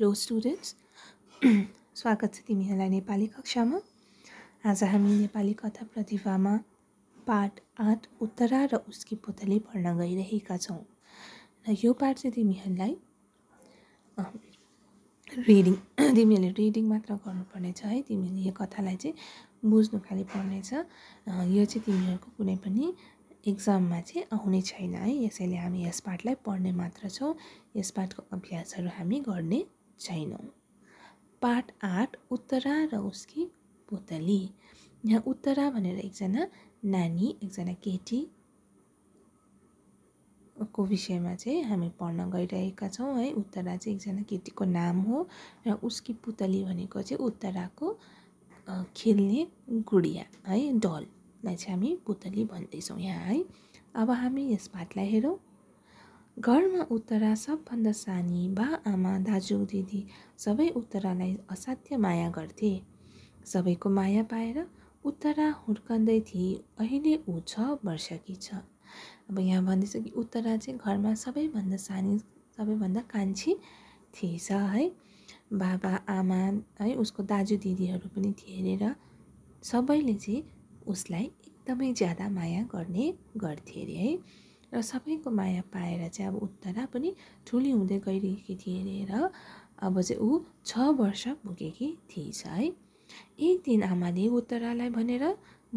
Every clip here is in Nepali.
हेलो स्टुडेन्ट्स स्वागत छ तिमीहरूलाई नेपाली कक्षामा आज हामी नेपाली कथा प्रतिभामा पाठ आठ उत्तरा र उसकी पुतली पढ्न गइरहेका छौँ र यो पाठ चाहिँ तिमीहरूलाई रिडिङ तिमीहरूले रिडिङ मात्र गर्नुपर्नेछ है तिमीहरूले यो कथालाई चाहिँ बुझ्नु खालि पर्नेछ यो चाहिँ तिमीहरूको कुनै पनि इक्जाममा चाहिँ आउने छैन है यसैले हामी यस पाठलाई पढ्ने मात्र छौँ यस पाठको अभ्यासहरू हामी गर्ने छैनौँ पार्ट आठ उत्तरा र उसकी पुतली यहाँ उत्तरा भनेर एकजना नानी एकजना केटी को विषयमा चाहिँ हामी पढ्न गइरहेका छौँ है उत्तरा चाहिँ एकजना केटीको नाम हो र उसकी पुतली भनेको चाहिँ उत्तराको खेल्ने गुडिया है डललाई चाहिँ हामी पुतली भन्दैछौँ यहाँ है अब हामी यस पाठलाई हेरौँ घरमा उत्तरा सबभन्दा सानी बा आमा दाजु दिदी सबै उत्तरालाई असाध्य माया गर्थे सबैको माया पाएर उत्तरा हुर्कँदै थिए अहिले ऊ छ वर्षकी छ अब यहाँ भन्दैछ कि उत्तरा चाहिँ घरमा सबैभन्दा सानी सबैभन्दा कान्छी थिएछ है बाबा आमा है उसको दाजु दिदीहरू पनि थिए र सबैले चाहिँ उसलाई एकदमै ज्यादा माया गर्ने गर्थे अरे है र सबैको माया पाएर चाहिँ अब उत्तरा पनि ठुली हुँदै गइरहेकी थिए र अब चाहिँ ऊ छ वर्ष पुगेकी थिएछ है एक दिन आमाले उत्तरालाई भनेर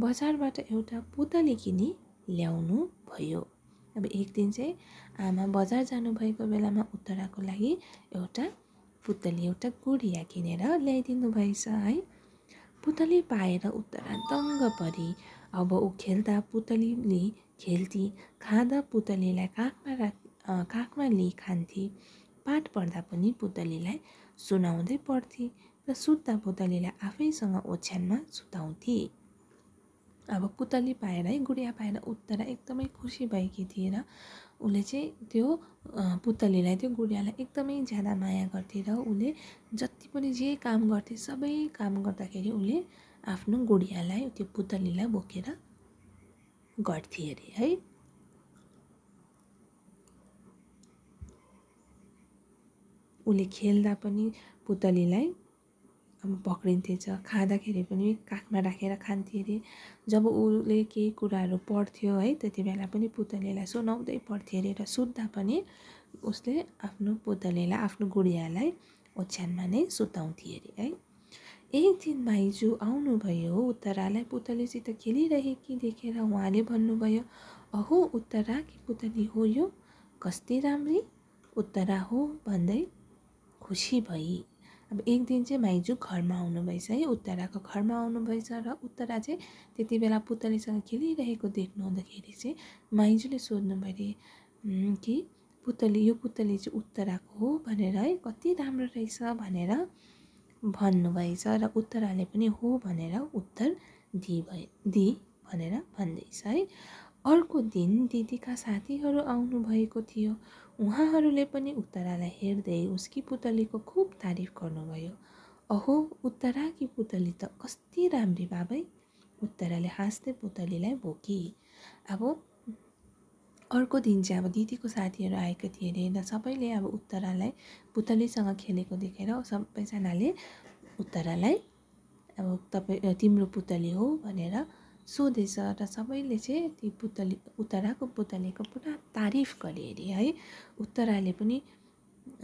बजारबाट एउटा पुतली किनी ल्याउनु भयो अब एक दिन चाहिँ आमा बजार जानुभएको बेलामा उत्तराको लागि एउटा पुतली एउटा गुडिया किनेर ल्याइदिनु भएछ है पुतली पाएर उत्तरा दङ्ग परी अब ऊ खेल्दा पुतलीले खेल्थी खाँदा पुतलीलाई काखमा राख काखमा लिई खान्थे पाठ पढ्दा पनि पुतलीलाई सुनाउँदै पढ्थे र सुत्दा पुतलीलाई आफैसँग ओछ्यानमा सुताउँथे अब पुतली पाएर है गुडिया पाएर उत्तर एकदमै खुसी भएकी थिए र उसले चाहिँ त्यो पुतलीलाई त्यो गुडियालाई एकदमै ज्यादा माया गर्थे र उसले जति पनि जे काम गर्थे सबै काम गर्दाखेरि उसले आफ्नो गुडियालाई त्यो पुतलीलाई बोकेर गर्थेँ अरे है उसले खेल्दा पनि पुतलीलाई अब पक्रिन्थेछ खाँदाखेरि पनि काखमा राखेर खान्थे अरे जब उसले केही कुराहरू पढ्थ्यो है त्यति बेला पनि पुतलीलाई सुनाउँदै पढ्थ्यो अरे र सुत्दा पनि उसले आफ्नो पुतलीलाई आफ्नो गुडियालाई ओछ्यानमा नै सुताउँथे अरे है एक दिन माइजू आउनुभयो उत्तरालाई पुतलीसित खेलिरहेकी देखेर उहाँले भन्नुभयो अहो उत्तरा कि पुतली हो यो कस्ती राम्री उत्तरा हो भन्दै खुसी भई अब एक दिन चाहिँ माइजू घरमा आउनुभएछ है उत्तराको घरमा आउनुभएछ र उत्तरा चाहिँ त्यति बेला पुतलीसँग खेलिरहेको देख्नुहुँदाखेरि चाहिँ माइजूले सोध्नु अरे कि पुतली यो पुतली चाहिँ उत्तराको हो भनेर है कति राम्रो रहेछ भनेर भन्नुभएछ र उत्तराले पनि हो भनेर उत्तर दि भए दि भनेर भन्दैछ है अर्को दिन दिदीका साथीहरू आउनुभएको थियो उहाँहरूले पनि उत्तरालाई हेर्दै उसकी पुतलीको खुब तारिफ गर्नुभयो अहो उत्तरा कि पुतली त कस्ति राम्री बाबै उत्तराले हाँस्दै पुतलीलाई भोकी अब अर्को दिन चाहिँ अब दिदीको साथीहरू आएको थिए अरे र सबैले अब उत्तरालाई पुतलीसँग खेलेको देखेर सबैजनाले उत्तरालाई अब तपाईँ तिम्रो पुतली हो भनेर सोधेछ र सबैले चाहिँ ती पुतली उत्तराको पुतलीको पुरा तारिफ गरे अरे है उत्तराले पनि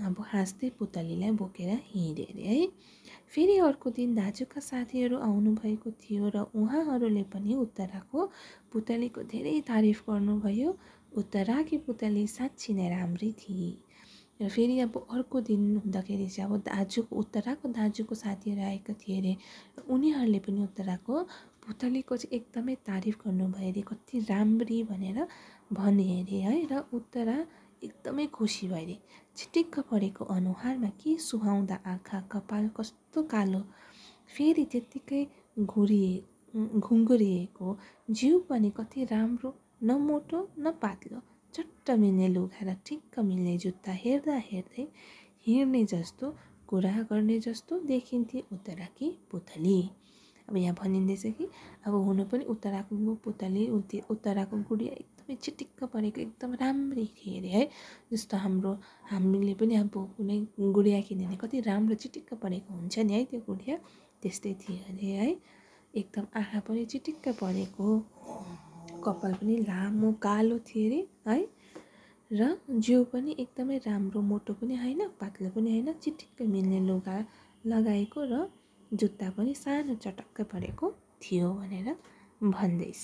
अब हाँस्दै पुतलीलाई बोकेर हिँडे अरे है फेरि अर्को दिन दाजुका साथीहरू आउनुभएको थियो र उहाँहरूले पनि उत्तराको पुतलीको धेरै तारिफ गर्नुभयो उत्तराकी पुतली साँच्ची नै राम्रै थिए र फेरि अब अर्को दिन हुँदाखेरि चाहिँ अब दाजुको उत्तराको दाजुको साथीहरू आएको थियो अरे उनीहरूले पनि उत्तराको पुतलीको चाहिँ एकदमै तारिफ गर्नुभयो अरे कति राम्री भनेर भने अरे है र उत्तरा एकदमै खुसी भयो अरे छिटिक्क परेको अनुहारमा के सुहाउँदा आँखा कपाल कस्तो कालो फेरि त्यत्तिकै घुरिए घुङ्गुरिएको जिउ पनि कति राम्रो न मोटो न पातलो चट्ट मिल्ने लुगा र ठिक्क मिल्ने जुत्ता हेर्दा हेर्दै हिँड्ने जस्तो कुरा गर्ने जस्तो देखिन्थे उत्तराकी पुतली अब यहाँ भनिँदैछ कि अब हुनु पनि उत्तराको पुतली उत्तराको गुडिया एकदमै चिटिक्क परेको एकदम राम्री थियो अरे है जस्तो हाम्रो हामीले पनि अब कुनै गुडिया किन्यो भने कति राम्रो चिटिक्क परेको हुन्छ नि है त्यो गुडिया त्यस्तै थियो अरे है एकदम आँखा पनि चिटिक्क परेको कपाल पनि लामो कालो थियो अरे है र जिउ पनि एकदमै राम्रो मोटो पनि होइन पातलो पनि होइन चिटिक्कै मिल्ने लुगा लगाएको र जुत्ता पनि सानो चटक्कै परेको थियो भनेर भन्दैछ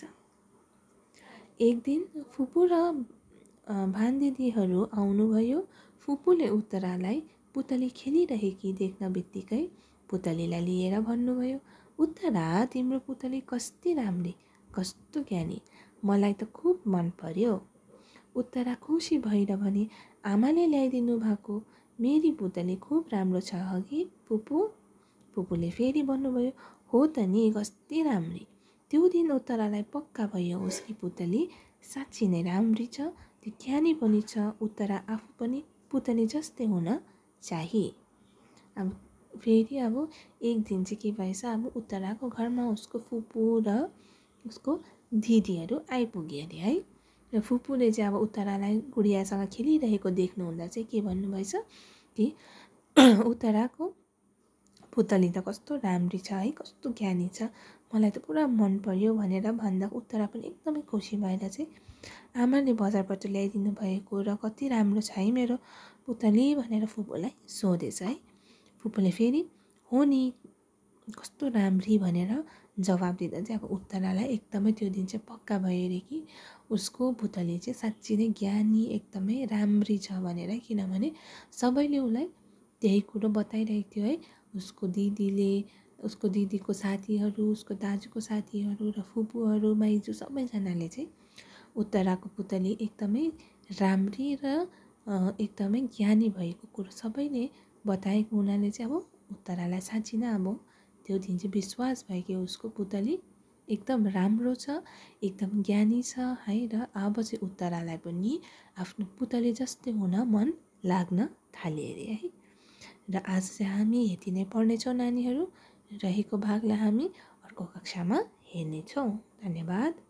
एक दिन फुपू र दिदीहरू आउनुभयो फुपूले उत्तरालाई पुतली खेलिरहेकी देख्न बित्तिकै पुतलीलाई लिएर भन्नुभयो उत्तरा तिम्रो पुतली कस्तो राम्री कस्तो ज्ञानी मलाई त खुब मन पर्यो उत्तरा खुसी भएर भने आमाले ल्याइदिनु भएको मेरी पुतली खुब राम्रो छ हगि पुपु पुपुले फेरि भन्नुभयो हो त नि कस्तै राम्री त्यो दिन उत्तरालाई पक्का भयो उसकी पुतली साँच्ची नै राम्री छ त्यो ज्ञानी पनि छ उत्तरा आफू पनि पुतली जस्तै हुन चाहे अब फेरि अब एक दिन चाहिँ के भएछ अब उत्तराको घरमा उसको फुपू र उसको दिदीहरू आइपुगे अरे है र फुपूले चाहिँ अब उत्तरालाई गुडियासँग खेलिरहेको देख्नुहुँदा चाहिँ के भन्नुभएछ कि उत्तराको पुतली त कस्तो राम्री छ है कस्तो ज्ञानी छ मलाई त पुरा मन पर्यो भनेर भन्दा उत्तरा पनि एकदमै खुसी भएर चाहिँ आमाले बजारबाट ल्याइदिनु भएको र कति राम्रो छ है मेरो पुतली भनेर फुपूलाई सोधेछ है फुपूले फेरि हो नि कस्तो राम्री भनेर जवाब दिँदा चाहिँ अब उत्तरालाई एकदमै त्यो दिन चाहिँ पक्का भयो अरे कि उसको पुतली चाहिँ साँच्ची नै ज्ञानी एकदमै राम्री छ भनेर किनभने सबैले उसलाई त्यही कुरो बताइरहेको थियो है उसको दिदीले उसको दिदीको साथीहरू उसको दाजुको साथीहरू र फुपूहरू माइजू सबैजनाले चाहिँ उत्तराको पुतली एकदमै राम्री र एकदमै ज्ञानी भएको कुरो सबैले बताएको हुनाले चाहिँ अब उत्तरालाई साँच्ची नै अब त्यो दिन चाहिँ विश्वास भयो कि उसको पुतली एकदम राम्रो छ एकदम ज्ञानी छ है र अब चाहिँ उत्तरालाई पनि आफ्नो पुतली जस्तै हुन मन लाग्न थाल्यो अरे है र आज चाहिँ हामी यति नै पढ्नेछौँ नानीहरू रहेको भागलाई हामी अर्को कक्षामा हेर्नेछौँ धन्यवाद